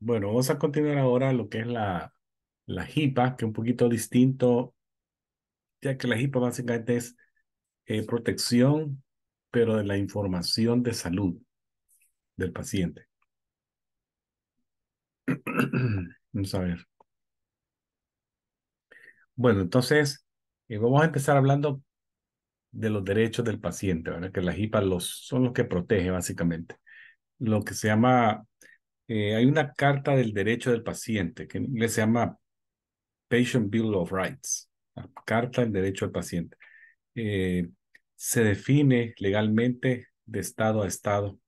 Bueno, vamos a continuar ahora lo que es la, la jipa, que es un poquito distinto, ya que la jipa básicamente es eh, protección, pero de la información de salud del paciente. vamos a ver. Bueno, entonces eh, vamos a empezar hablando de los derechos del paciente, ¿verdad? Que la JIPA los, son los que protege básicamente. Lo que se llama eh, hay una carta del derecho del paciente, que en inglés se llama Patient Bill of Rights, la carta del derecho del paciente. Eh, se define legalmente de estado a estado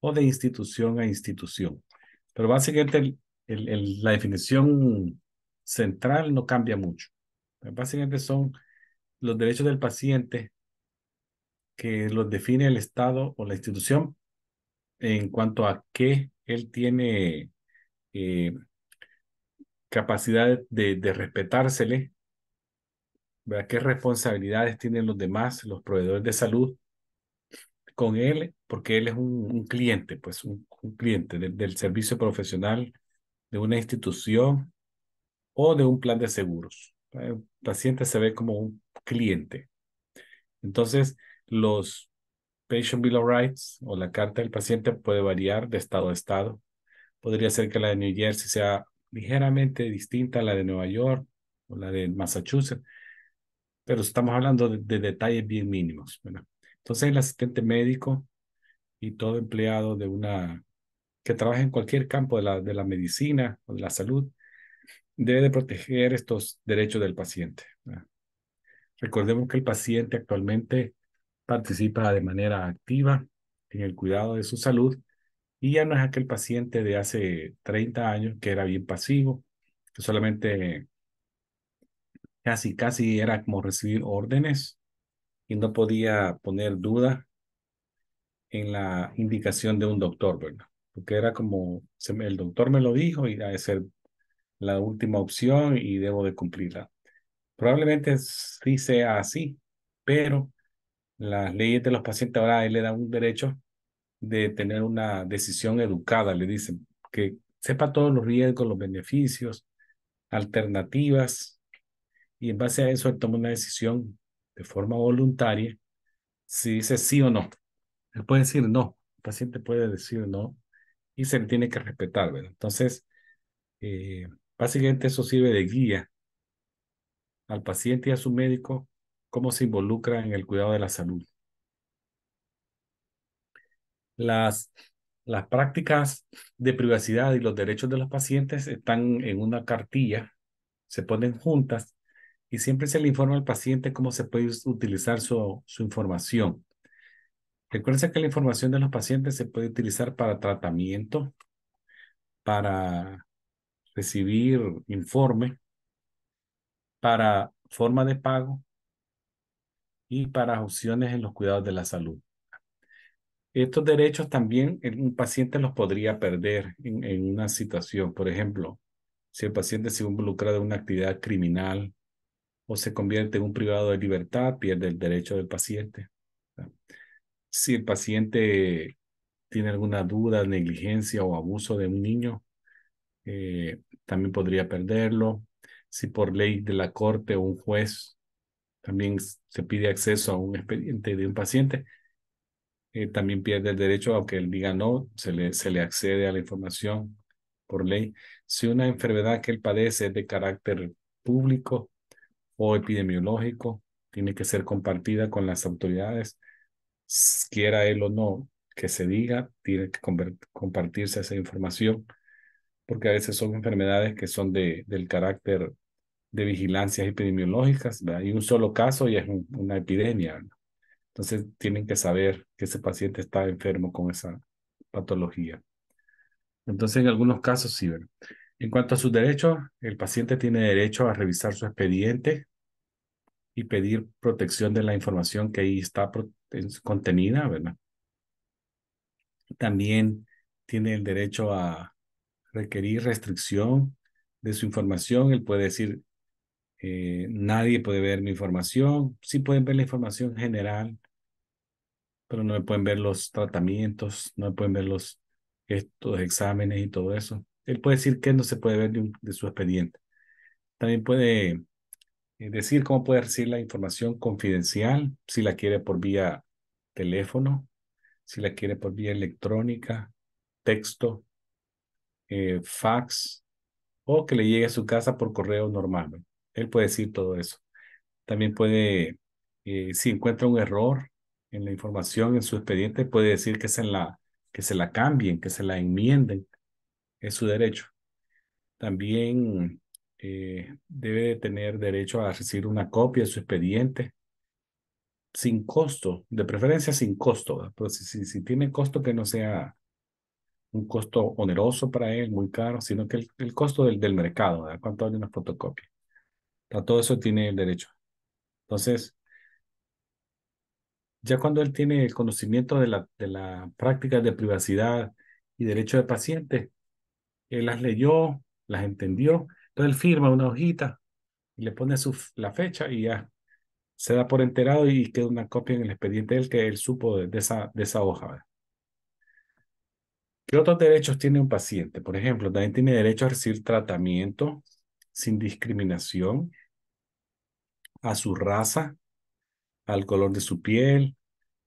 o de institución a institución. Pero básicamente la definición central no cambia mucho. Básicamente son los derechos del paciente que los define el Estado o la institución en cuanto a qué él tiene eh, capacidad de, respetársele, ¿verdad? ¿Qué responsabilidades tienen los demás, los proveedores de salud con él? Porque él es un, cliente, pues un, cliente del servicio profesional de una institución o de un plan de seguros. El paciente se ve como un cliente. Entonces, los Patient Bill of Rights o la carta del paciente puede variar de estado a estado. Podría ser que la de New Jersey sea ligeramente distinta a la de Nueva York o la de Massachusetts, pero estamos hablando de, detalles bien mínimos. Entonces el asistente médico y todo empleado de una que trabaja en cualquier campo de la, de la medicina o de la salud debe de proteger estos derechos del paciente. Recordemos que el paciente actualmente participa de manera activa en el cuidado de su salud y ya no es aquel paciente de hace 30 años que era bien pasivo, que solamente casi, casi era como recibir órdenes y no podía poner duda en la indicación de un doctor, ¿verdad? Porque era como, el doctor me lo dijo y debe ser la última opción y debo de cumplirla. Probablemente sí sea así, pero las leyes de los pacientes ahora le dan un derecho de tener una decisión educada, le dicen, que sepa todos los riesgos, los beneficios, alternativas, y en base a eso él toma una decisión de forma voluntaria si dice sí o no. Él puede decir no, el paciente puede decir no y se le tiene que respetar, Entonces, eh, básicamente eso sirve de guía al paciente y a su médico cómo se involucra en el cuidado de la salud. Las, las prácticas de privacidad y los derechos de los pacientes están en una cartilla, se ponen juntas y siempre se le informa al paciente cómo se puede utilizar su, su información. Recuerden que la información de los pacientes se puede utilizar para tratamiento, para recibir informe, para forma de pago y para opciones en los cuidados de la salud. Estos derechos también eh, un paciente los podría perder en, una situación. Por ejemplo, si el paciente se involucra en una actividad criminal o se convierte en un privado de libertad, pierde el derecho del paciente. Si el paciente tiene alguna duda, negligencia o abuso de un niño, eh, también podría perderlo. Si por ley de la corte o un juez también se pide acceso a un expediente de un paciente. Eh, también pierde el derecho, aunque él diga no, se le, se le accede a la información por ley. Si una enfermedad que él padece es de carácter público o epidemiológico, tiene que ser compartida con las autoridades, quiera él o no que se diga, tiene que compartirse esa información, porque a veces son enfermedades que son de, del carácter de vigilancias epidemiológicas, ¿verdad? un solo caso y es una epidemia. Entonces tienen que saber que ese paciente está enfermo con esa patología. Entonces en algunos casos sí. ¿verdad? En cuanto a sus derechos, el paciente tiene derecho a revisar su expediente y pedir protección de la información que ahí está contenida, ¿verdad? También tiene el derecho a requerir restricción de su información. Él puede decir, eh, nadie puede ver mi información. Sí pueden ver la información general, pero no me pueden ver los tratamientos, no me pueden ver los estos exámenes y todo eso. Él puede decir que no se puede ver de, su expediente. También puede eh, decir cómo puede recibir la información confidencial, si la quiere por vía teléfono, si la quiere por vía electrónica, texto, eh, fax, o que le llegue a su casa por correo normal. Él puede decir todo eso. También puede, eh, si encuentra un error en la información, en su expediente, puede decir que se la, que se la cambien, que se la enmienden. Es su derecho. También eh, debe tener derecho a recibir una copia de su expediente sin costo, de preferencia sin costo, pero pues, si, si, tiene costo que no sea un costo oneroso para él, muy caro, sino que el, costo del, del mercado, ¿verdad? ¿Cuánto vale una fotocopia? A todo eso tiene el derecho. Entonces, ya cuando él tiene el conocimiento de la, de la práctica de privacidad y derecho de paciente, él las leyó, las entendió, entonces él firma una hojita y le pone la fecha y ya se da por enterado y queda una copia en el expediente del que él supo de, esa, de esa hoja. ¿Qué otros derechos tiene un paciente? Por ejemplo, también tiene derecho a recibir tratamiento sin discriminación a su raza, al color de su piel,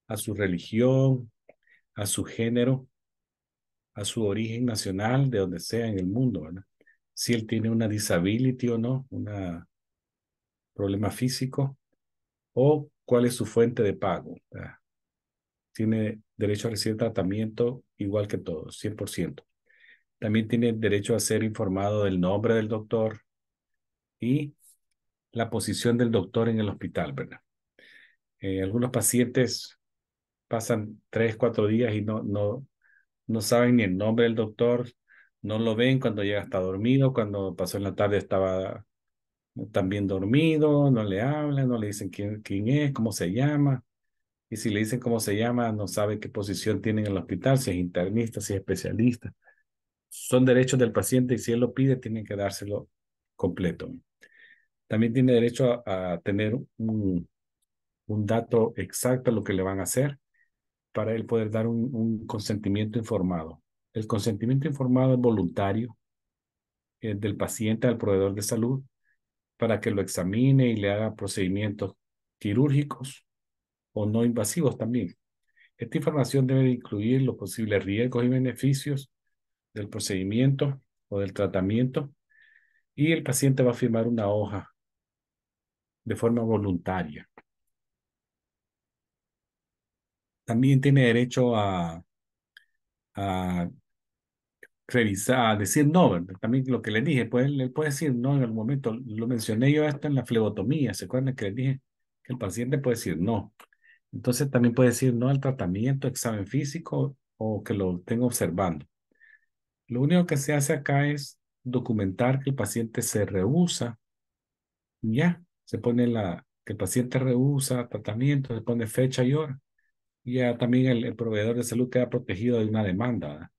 a su religión, a su género, a su origen nacional, de donde sea en el mundo, Si él tiene una disability o no, un problema físico, o cuál es su fuente de pago. Tiene derecho a recibir tratamiento igual que todos, 100%. También tiene derecho a ser informado del nombre del doctor, y la posición del doctor en el hospital, ¿verdad? Eh, algunos pacientes pasan tres, cuatro días y no, no, no saben ni el nombre del doctor, no lo ven cuando llega hasta dormido, cuando pasó en la tarde estaba también dormido, no le hablan, no le dicen quién, quién es, cómo se llama. Y si le dicen cómo se llama, no sabe qué posición tienen en el hospital, si es internista, si es especialista. Son derechos del paciente y si él lo pide, tienen que dárselo completo. También tiene derecho a, tener un, dato exacto a lo que le van a hacer para él poder dar un, consentimiento informado. El consentimiento informado es voluntario eh, del paciente al proveedor de salud para que lo examine y le haga procedimientos quirúrgicos o no invasivos también. Esta información debe incluir los posibles riesgos y beneficios del procedimiento o del tratamiento y el paciente va a firmar una hoja de forma voluntaria. También tiene derecho a, a revisar, a decir no, también lo que le dije, pues puede decir no en el momento, lo mencioné yo esto en la flebotomía, ¿se acuerdan que le dije que el paciente puede decir no? Entonces también puede decir no al tratamiento, examen físico o que lo tenga observando. Lo único que se hace acá es documentar que el paciente se rehúsa, ya, se pone la que el paciente rehúsa tratamiento, se pone fecha y hora. Y ya también el, proveedor de salud queda protegido de una demanda.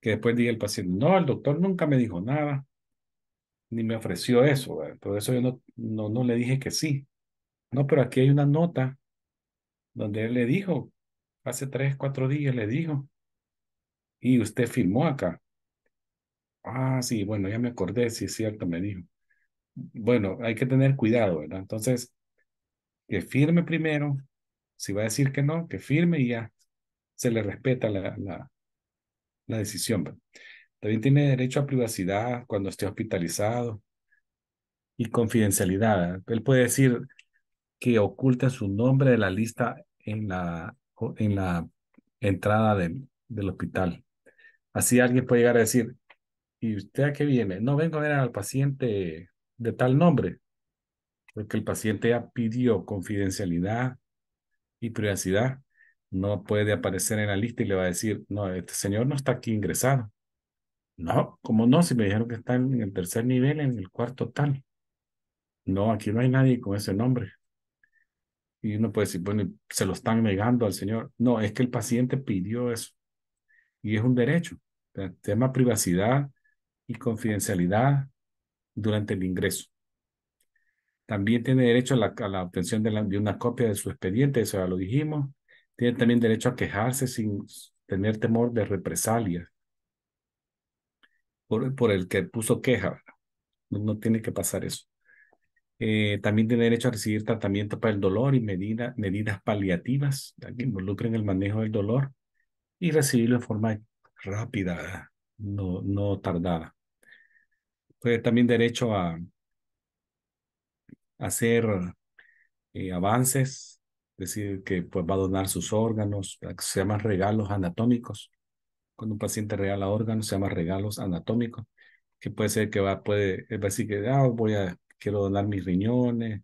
Que después diga el paciente, no, el doctor nunca me dijo nada, ni me ofreció eso, por eso yo no, no, no le dije que sí. No, pero aquí hay una nota donde él le dijo, hace tres, cuatro días le dijo, y usted firmó acá. Ah, sí, bueno, ya me acordé, sí es cierto, me dijo bueno, hay que tener cuidado, ¿verdad? Entonces, que firme primero, si va a decir que no, que firme y ya se le respeta la, la, decisión. También tiene derecho a privacidad cuando esté hospitalizado y confidencialidad. Él puede decir que oculta su nombre de la lista en la, en la entrada del, del hospital. Así alguien puede llegar a decir, ¿y usted a qué viene? No vengo a ver al paciente de tal nombre, porque el paciente ya pidió confidencialidad y privacidad. No puede aparecer en la lista y le va a decir, no, este señor no está aquí ingresado. No, ¿cómo no? Si me dijeron que está en el tercer nivel, en el cuarto tal. No, aquí no hay nadie con ese nombre. Y uno puede decir, bueno, se lo están negando al señor. No, es que el paciente pidió eso. Y es un derecho. El tema privacidad y confidencialidad durante el ingreso. También tiene derecho a la, obtención de, una copia de su expediente, eso ya lo dijimos. Tiene también derecho a quejarse sin tener temor de represalias por, el que puso queja. No, tiene que pasar eso. Eh, también tiene derecho a recibir tratamiento para el dolor y medidas paliativas que involucren el manejo del dolor y recibirlo en forma rápida, no, no tardada puede también derecho a, hacer eh, avances, decir que pues, va a donar sus órganos, se llaman regalos anatómicos. Cuando un paciente regala órganos, se llama regalos anatómicos, que puede ser que va, puede, decir que ah, voy a, quiero donar mis riñones,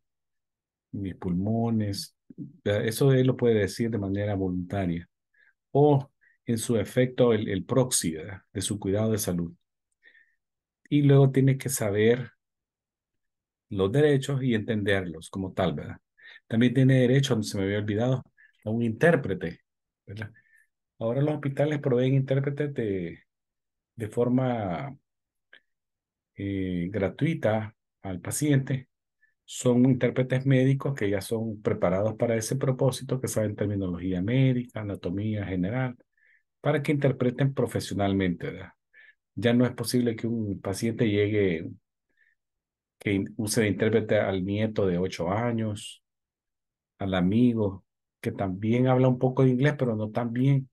mis pulmones. Eso él lo puede decir de manera voluntaria. O en su efecto, el, el proxy de su cuidado de salud y luego tiene que saber los derechos y entenderlos como tal, ¿verdad? También tiene derecho, se me había olvidado, a un intérprete, ¿verdad? Ahora los hospitales proveen intérpretes de, de forma eh, gratuita al paciente. Son intérpretes médicos que ya son preparados para ese propósito, que saben terminología médica, anatomía general, para que interpreten profesionalmente, ¿verdad? ya no es posible que un paciente llegue que use de intérprete al nieto de ocho años, al amigo, que también habla un poco de inglés, pero no tan bien.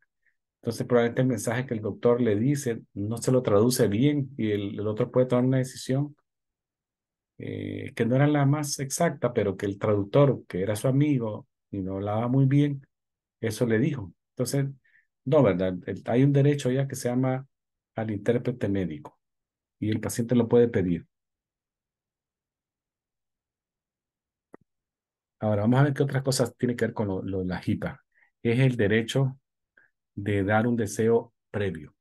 Entonces, probablemente el mensaje que el doctor le dice no se lo traduce bien y el, otro puede tomar una decisión eh, que no era la más exacta, pero que el traductor, que era su amigo y no hablaba muy bien, eso le dijo. Entonces, no, ¿verdad? Hay un derecho ya que se llama al intérprete médico y el paciente lo puede pedir. Ahora vamos a ver qué otras cosas tiene que ver con lo, la HIPAA. Es el derecho de dar un deseo previo.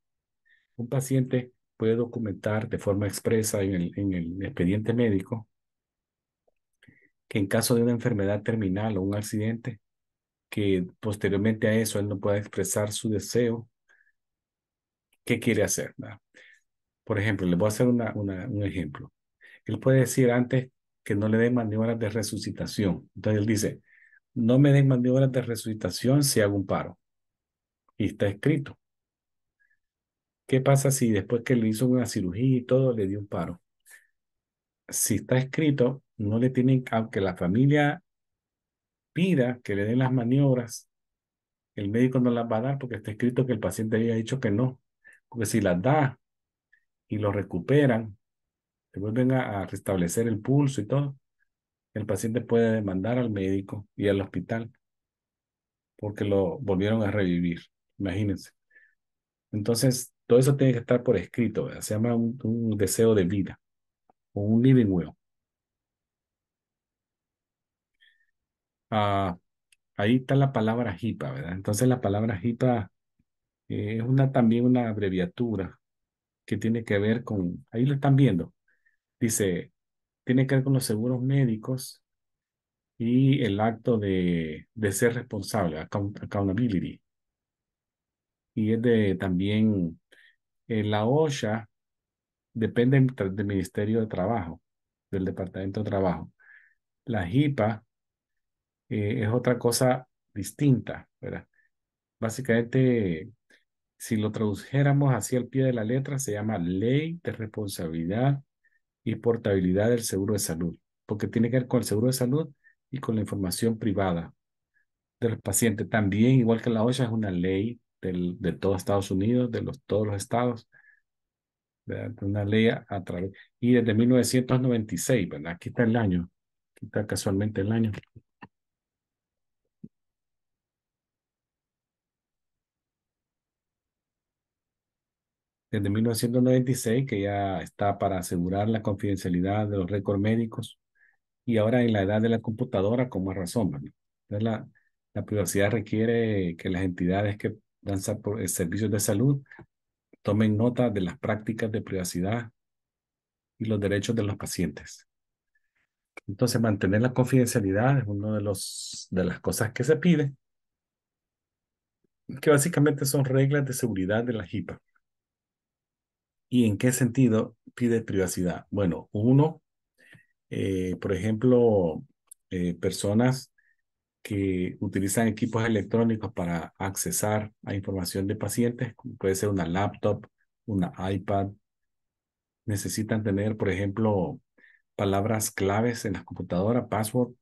Un paciente puede documentar de forma expresa en el, en el expediente médico que en caso de una enfermedad terminal o un accidente, que posteriormente a eso él no pueda expresar su deseo qué quiere hacer. Por ejemplo, le voy a hacer un ejemplo. Él puede decir antes que no le den maniobras de resucitación. Entonces él dice, no me den maniobras de resucitación si hago un paro. Y está escrito. ¿Qué pasa si después que le hizo una cirugía y todo, le dio un paro? Si está escrito, no le tienen, aunque la familia pida que le den las maniobras, el médico no las va a dar porque está escrito que el paciente había dicho que no. Porque si las da y lo recuperan, se vuelven a, restablecer el pulso y todo, el paciente puede demandar al médico y al hospital porque lo volvieron a revivir. Imagínense. Entonces, todo eso tiene que estar por escrito, ¿verdad? se llama un, deseo de vida o un living will. Ah, ahí está la palabra HIPAA, ¿verdad? Entonces la palabra HIPAA es eh, una, también una abreviatura que tiene que ver con, ahí lo están viendo, dice, tiene que ver con los seguros médicos y el acto de, ser responsable, accountability. Y es de también eh, la OSHA, depende del Ministerio de Trabajo, del Departamento de Trabajo. La JIPA eh, es otra cosa distinta, ¿verdad? Básicamente si lo tradujéramos así al pie de la letra, se llama ley de responsabilidad y portabilidad del seguro de salud, porque tiene que ver con el seguro de salud y con la información privada de los pacientes. También, igual que la OSHA, es una ley del, de todos Estados Unidos, de los, todos los estados, ¿verdad? una ley a, través. Y desde 1996, ¿verdad? Aquí está el año, aquí está casualmente el año. desde eh, 1996, que ya está para asegurar la confidencialidad de los récords médicos, y ahora en la edad de la computadora como razón. Entonces la, la, privacidad requiere que las entidades que dan eh, servicios de salud tomen nota de las prácticas de privacidad y los derechos de los pacientes. Entonces, mantener la confidencialidad es una de, los, de las cosas que se pide, que básicamente son reglas de seguridad de la HIPAA. ¿Y en qué sentido pide privacidad? Bueno, uno, eh, por ejemplo, eh, personas que utilizan equipos electrónicos para accesar a información de pacientes, puede ser una laptop, una iPad, necesitan tener, por ejemplo, palabras claves en la computadora, password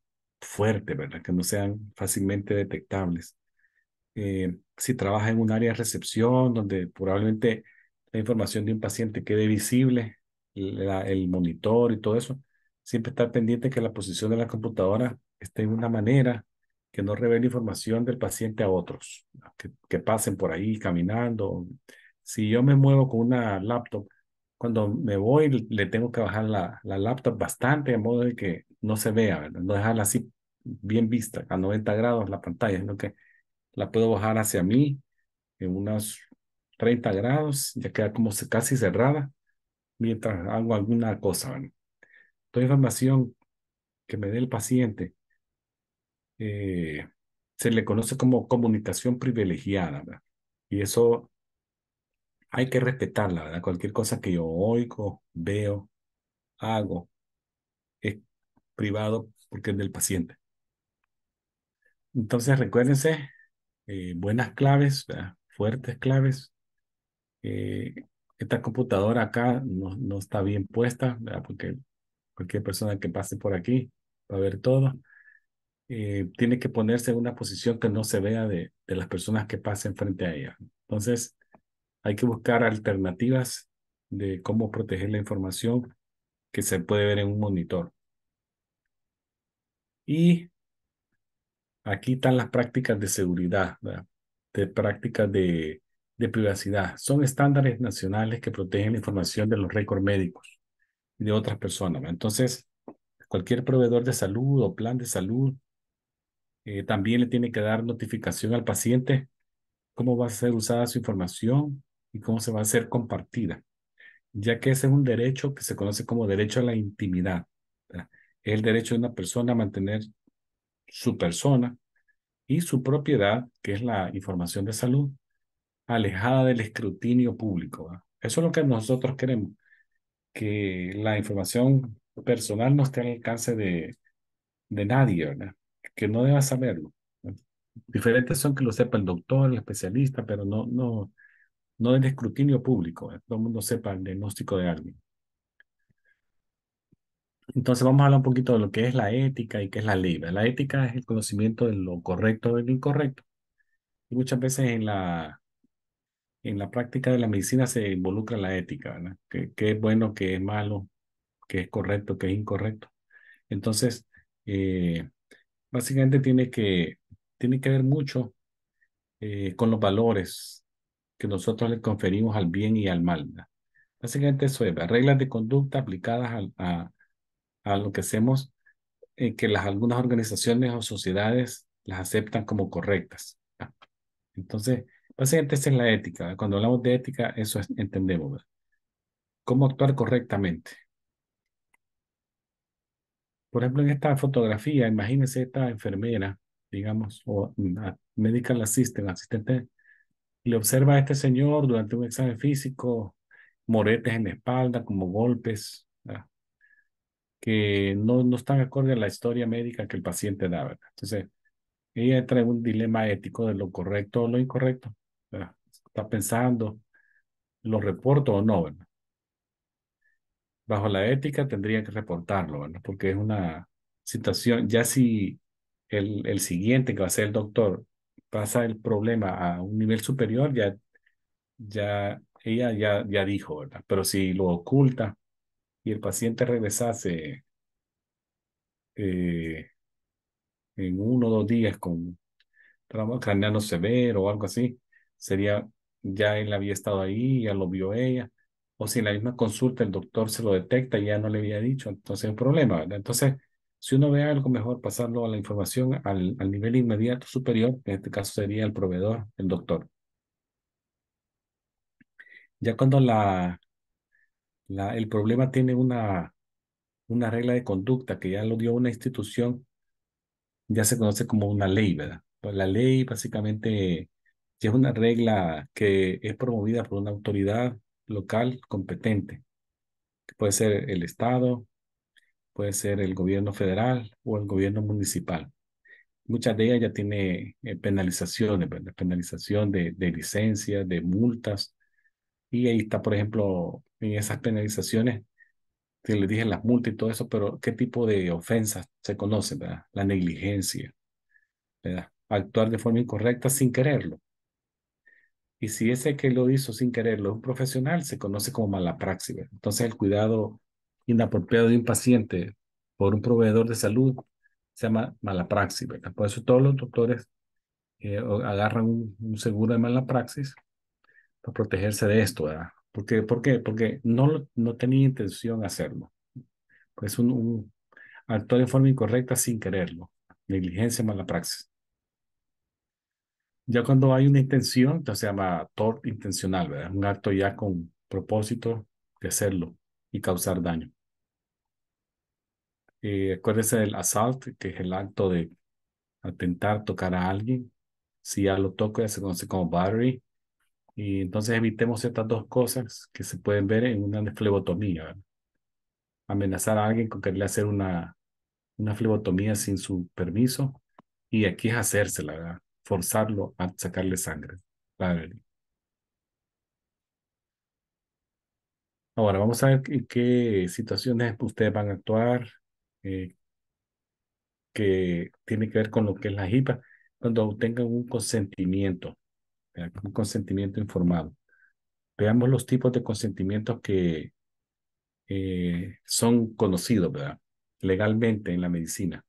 fuerte, ¿verdad? Que no sean fácilmente detectables. Eh, si trabaja en un área de recepción donde probablemente la información de un paciente quede visible, el monitor y todo eso. Siempre estar pendiente que la posición de la computadora esté de una manera que no revele información del paciente a otros, que, pasen por ahí caminando. Si yo me muevo con una laptop, cuando me voy le tengo que bajar la, laptop bastante de modo de que no se vea, no dejarla así bien vista a 90 grados la pantalla, sino que la puedo bajar hacia mí en unas 30 grados, ya queda como casi cerrada mientras hago alguna cosa. Toda información que me dé el paciente eh, se le conoce como comunicación privilegiada ¿verdad? y eso hay que respetarla, ¿verdad? Cualquier cosa que yo oigo, veo, hago es privado porque es del paciente. Entonces recuérdense, eh, buenas claves, fuertes claves, eh, esta computadora acá no, no está bien puesta, ¿verdad? porque cualquier persona que pase por aquí va a ver todo. Eh, tiene que ponerse en una posición que no se vea de, de las personas que pasen frente a ella. Entonces, hay que buscar alternativas de cómo proteger la información que se puede ver en un monitor. Y aquí están las prácticas de seguridad, ¿verdad? de prácticas de de privacidad. Son estándares nacionales que protegen la información de los récords médicos y de otras personas. Entonces, cualquier proveedor de salud o plan de salud eh, también le tiene que dar notificación al paciente cómo va a ser usada su información y cómo se va a ser compartida, ya que ese es un derecho que se conoce como derecho a la intimidad. Es el derecho de una persona a mantener su persona y su propiedad, que es la información de salud, alejada del escrutinio público. Eso es lo que nosotros queremos, que la información personal no esté al alcance de, nadie, ¿verdad? que no deba saberlo. Diferentes son que lo sepa el doctor, el especialista, pero no, no, no del escrutinio público, todo el mundo sepa el diagnóstico de alguien. Entonces vamos a hablar un poquito de lo que es la ética y qué es la ley. La ética es el conocimiento de lo correcto o de lo incorrecto. muchas veces en la, en la práctica de la medicina se involucra la ética, ¿verdad? ¿Qué, es bueno, qué es malo, qué es correcto, qué es incorrecto? Entonces, eh, básicamente tiene que, tiene que ver mucho eh, con los valores que nosotros le conferimos al bien y al mal. Básicamente eso es, reglas de conducta aplicadas a, lo que hacemos, eh, que las, algunas organizaciones o sociedades las aceptan como correctas. Entonces, Paciente, esa es la ética. ¿eh? Cuando hablamos de ética, eso entendemos. ¿Cómo actuar correctamente? Por ejemplo, en esta fotografía, imagínense esta enfermera, digamos, o medical assistant, asistente, le observa a este señor durante un examen físico, moretes en la espalda, como golpes, que no, no están acorde a la historia médica que el paciente da, ¿verdad? Entonces, ella trae un dilema ético de lo correcto o lo incorrecto está pensando, ¿lo reporto o no? Bajo la ética tendría que reportarlo, ¿verdad? porque es una situación, ya si el, el siguiente que va a ser el doctor pasa el problema a un nivel superior, ya, ya ella ya, ya dijo, ¿verdad? Pero si lo oculta y el paciente regresase eh, en uno o dos días con trauma craneano severo o algo así, sería ya él había estado ahí, ya lo vio ella, o si en la misma consulta el doctor se lo detecta y ya no le había dicho, entonces es un problema, ¿verdad? Entonces, si uno ve algo mejor, pasarlo a la información al, nivel inmediato superior, en este caso sería el proveedor, el doctor. Ya cuando la, la, el problema tiene una, una regla de conducta que ya lo dio una institución, ya se conoce como una ley, ¿verdad? Pues la ley básicamente si es una regla que es promovida por una autoridad local competente, que puede ser el Estado, puede ser el gobierno federal o el gobierno municipal. Muchas de ellas ya tiene eh, penalizaciones, penalización de, de licencias, de multas. Y ahí está, por ejemplo, en esas penalizaciones, que les dije las multas y todo eso, pero ¿qué tipo de ofensas se conocen? ¿verdad? La negligencia, ¿verdad? actuar de forma incorrecta sin quererlo. Y si ese que lo hizo sin quererlo es un profesional, se conoce como mala praxis. Entonces, el cuidado inapropiado de un paciente por un proveedor de salud se llama mala praxis, Por eso todos los doctores eh, agarran un, seguro de mala praxis para protegerse de esto, ¿verdad? ¿Por qué? ¿Por qué? Porque no, no tenía intención hacerlo. Es pues un, un, actuar en forma incorrecta sin quererlo. Negligencia, mala praxis. Ya cuando hay una intención, entonces se llama tort intencional, ¿verdad? Un acto ya con propósito de hacerlo y causar daño. Eh, acuérdense del assault, que es el acto de atentar, tocar a alguien. Si ya lo toco, ya se conoce como battery. Y entonces evitemos estas dos cosas que se pueden ver en una flebotomía. ¿verdad? Amenazar a alguien con quererle hacer una, una flebotomía sin su permiso. Y aquí es hacérsela, ¿verdad? forzarlo a sacarle sangre. Ahora, vamos a ver en qué situaciones ustedes van a actuar eh, que tiene que ver con lo que es la HIPAA cuando obtengan un consentimiento, un consentimiento informado. Veamos los tipos de consentimientos que eh, son conocidos ¿verdad? legalmente en la medicina.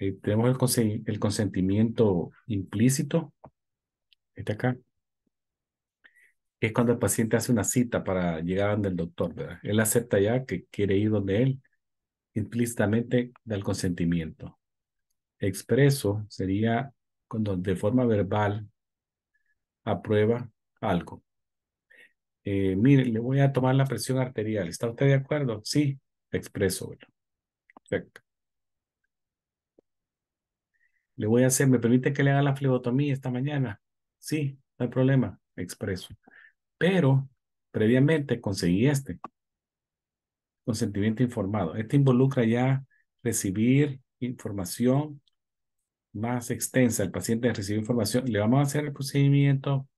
Eh, tenemos el, consentimiento implícito, este acá, es cuando el paciente hace una cita para llegar donde el doctor, ¿verdad? Él acepta ya que quiere ir donde él, implícitamente da el consentimiento. Expreso sería cuando de forma verbal aprueba algo. Eh, mire, le voy a tomar la presión arterial. ¿Está usted de acuerdo? Sí, expreso. Bueno. Perfecto. Le voy a hacer, ¿me permite que le haga la flebotomía esta mañana? Sí, no hay problema, expreso. Pero previamente conseguí este consentimiento informado. Este involucra ya recibir información más extensa. El paciente recibe información. Le vamos a hacer el procedimiento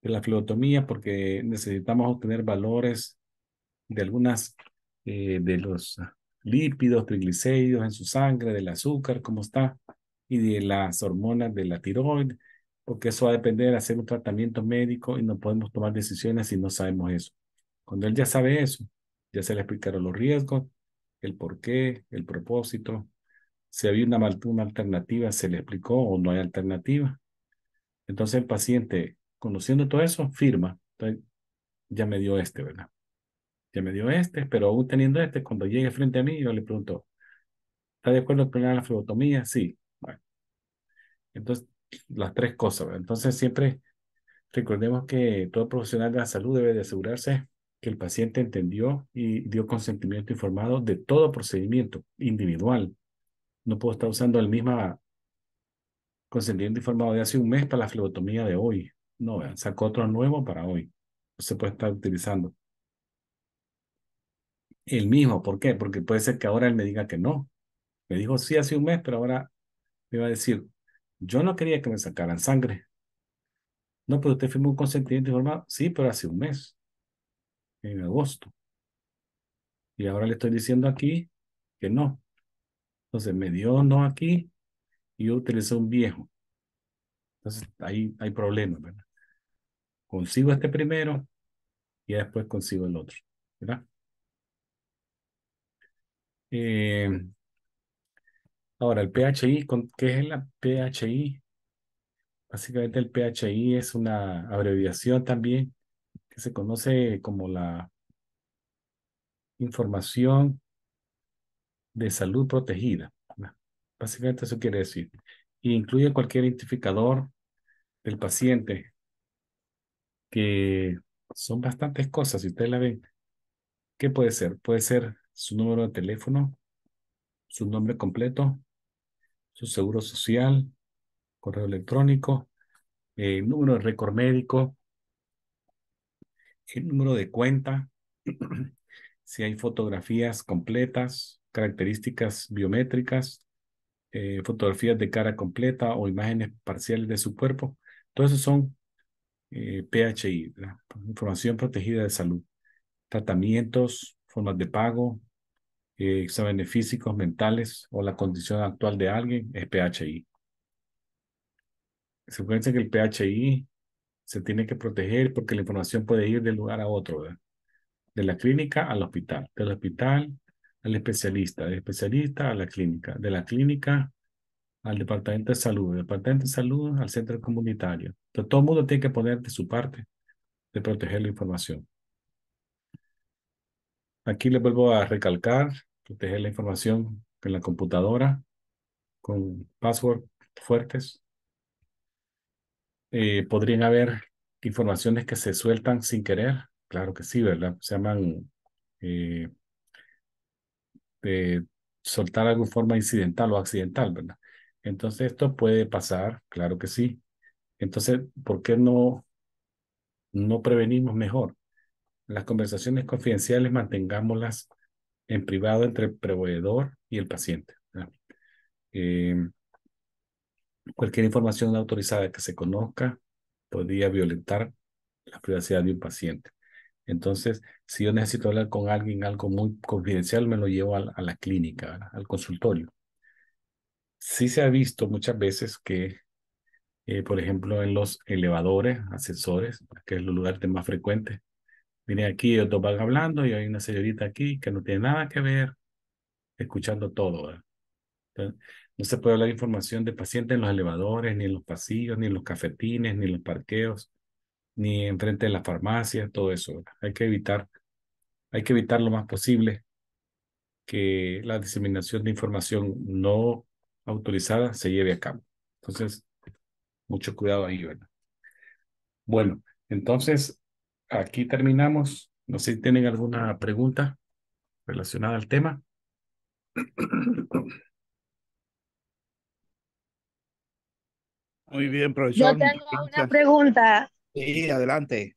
de la flebotomía porque necesitamos obtener valores de algunas eh, de los lípidos, triglicéridos en su sangre, del azúcar, cómo está y de las hormonas de la tiroides, porque eso va a depender de hacer un tratamiento médico y no podemos tomar decisiones si no sabemos eso. Cuando él ya sabe eso, ya se le explicaron los riesgos, el por qué, el propósito, si había una, alternativa, se le explicó o no hay alternativa. Entonces el paciente, conociendo todo eso, firma. ya me dio este, ¿verdad? Ya me dio este, pero aún teniendo este, cuando llegue frente a mí, yo le pregunto, ¿está de acuerdo con la flebotomía? Sí. Entonces, las tres cosas. Entonces, siempre recordemos que todo profesional de la salud debe de asegurarse que el paciente entendió y dio consentimiento informado de todo procedimiento individual. No puedo estar usando el mismo consentimiento informado de hace un mes para la flebotomía de hoy. No, sacó otro nuevo para hoy. No se puede estar utilizando. El mismo, ¿por qué? Porque puede ser que ahora él me diga que no. Me dijo sí hace un mes, pero ahora me va a decir yo no quería que me sacaran sangre. No, pero usted firmó un consentimiento informado. Sí, pero hace un mes, en agosto. Y ahora le estoy diciendo aquí que no. Entonces me dio no aquí y yo utilicé un viejo. Entonces ahí hay problemas, ¿verdad? Consigo este primero y después consigo el otro, ¿verdad? Eh, Ahora, el PHI, ¿qué es la PHI? Básicamente el PHI es una abreviación también que se conoce como la información de salud protegida. Básicamente eso quiere decir. incluye cualquier identificador del paciente, que son bastantes cosas, si ustedes la ven. ¿Qué puede ser? Puede ser su número de teléfono, su nombre completo, su seguro social, correo electrónico, eh, número de récord médico, el eh, número de cuenta, si hay fotografías completas, características biométricas, eh, fotografías de cara completa o imágenes parciales de su cuerpo. Todo eso son PHI, información protegida de salud. Tratamientos, formas de pago, eh, exámenes físicos, mentales o la condición actual de alguien es PHI. Se piensa que el PHI se tiene que proteger porque la información puede ir de lugar a otro, de la clínica al hospital, del hospital al especialista, del especialista a la clínica, de la clínica al departamento de salud, del departamento de salud al centro comunitario. Entonces, todo el mundo tiene que poner de su parte de proteger la información. Aquí les vuelvo a recalcar, proteger la información en la computadora con password fuertes. Eh, podrían haber informaciones que se sueltan sin querer. Claro que sí, ¿verdad? Se llaman eh, de soltar alguna forma incidental o accidental, ¿verdad? Entonces esto puede pasar, claro que sí. Entonces, ¿por qué no, no prevenimos mejor? Las conversaciones confidenciales mantengámoslas en privado entre el proveedor y el paciente. Eh, cualquier información autorizada que se conozca podría violentar la privacidad de un paciente. Entonces, si yo necesito hablar con alguien algo muy confidencial, me lo llevo a, la clínica, al consultorio. Sí se ha visto muchas veces que, eh, por ejemplo, en los elevadores, asesores, que es el lugar de más frecuente, Miren aquí, ellos dos van hablando y hay una señorita aquí que no tiene nada que ver, escuchando todo. no se puede hablar de información de pacientes en los elevadores, ni en los pasillos, ni en los cafetines, ni en los parqueos, ni enfrente de la farmacias, todo eso. Hay que evitar, hay que evitar lo más posible que la diseminación de información no autorizada se lleve a cabo. Entonces, mucho cuidado ahí, ¿verdad? Bueno, entonces aquí terminamos. No sé si tienen alguna pregunta relacionada al tema. Muy bien, profesor. Yo tengo una pregunta. Sí, adelante.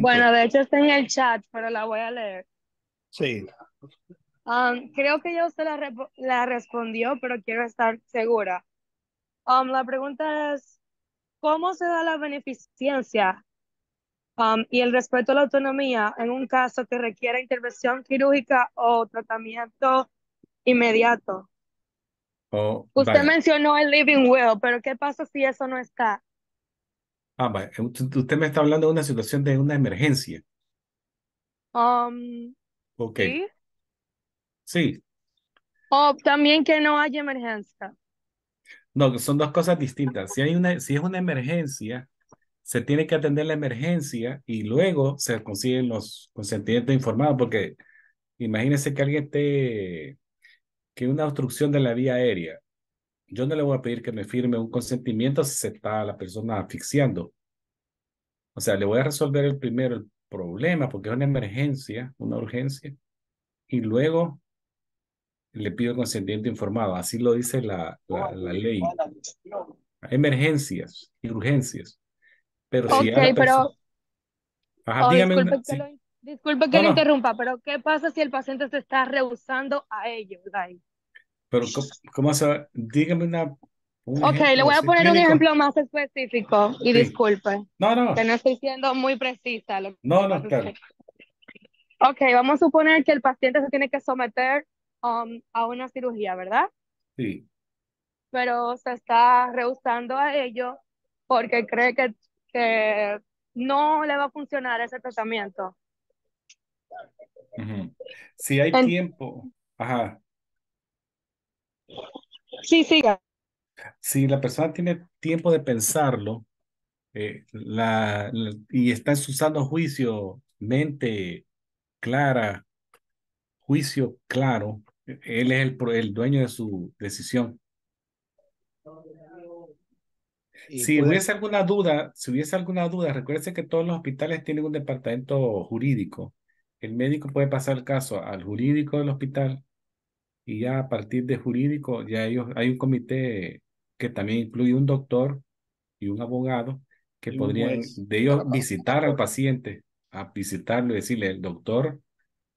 Bueno, de hecho está en el chat, pero la voy a leer. Sí. Um, creo que ya usted la, respondió, pero quiero estar segura. Um, la pregunta es, ¿cómo se da la beneficencia Um, y el respeto a la autonomía en un caso que requiera intervención quirúrgica o tratamiento inmediato. Oh, usted mencionó el living will, pero ¿qué pasa si eso no está? Ah, Usted me está hablando de una situación de una emergencia. Um, ok. ¿Sí? O también que no hay emergencia. No, son dos cosas distintas. Si, hay una, si es una emergencia, se tiene que atender la emergencia y luego se consiguen los consentimientos informados, porque imagínense que alguien esté, que una obstrucción de la vía aérea, yo no le voy a pedir que me firme un consentimiento si se está la persona asfixiando. O sea, le voy a resolver el primero el problema porque es una emergencia, una urgencia, y luego le pido consentimiento informado. Así lo dice la, la, la ley. Emergencias y urgencias. Pero Ok, pero, disculpe que, lo, interrumpa, pero ¿qué pasa si el paciente se está rehusando a ello, pero ¿cómo, se Dígame una, okay Ok, le voy a poner un ejemplo más específico y disculpe, No, no, que no estoy siendo muy precisa. no, no, claro. Ok, vamos a suponer que el paciente se tiene que someter um, a una cirugía, ¿verdad? Sí, pero se está rehusando a ello porque cree que no le va a funcionar ese tratamiento. Si hay tiempo, ajá. Sí, sí. Si la persona tiene tiempo de pensarlo eh, la, y está usando juicio, mente clara, juicio claro, él es el, el dueño de su decisión si hubiese alguna duda, si hubiese alguna duda, recuérdese que todos los hospitales tienen un departamento jurídico. El médico puede pasar el caso al jurídico del hospital y ya a partir de jurídico ya ellos hay un comité que también incluye un doctor y un abogado que podría podrían de ellos visitar al paciente, a visitarlo y decirle el doctor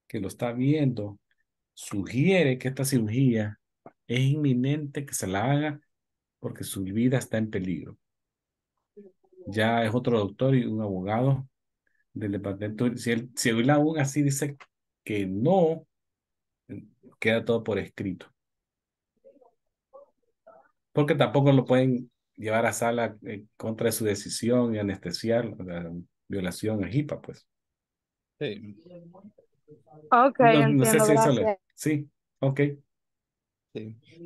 que lo está viendo sugiere que esta cirugía es inminente que se la haga porque su vida está en peligro. Ya es otro doctor y un abogado del departamento. Si él, si aún así dice que no, queda todo por escrito. Porque tampoco lo pueden llevar a sala eh, contra su decisión y anestesiar la violación a HIPAA, pues. Sí. Ok, Sí, ok.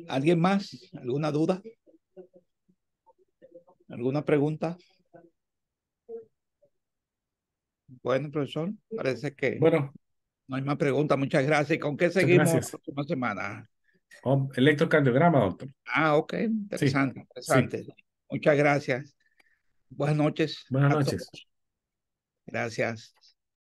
¿Alguien más? ¿Alguna duda? ¿Alguna pregunta? Bueno, profesor, parece que bueno, no hay más preguntas. Muchas gracias. ¿Con qué seguimos la próxima semana? Con electrocardiograma, doctor. Ah, ok. Interesante, interesante. Muchas gracias. Buenas noches. Buenas noches. Gracias.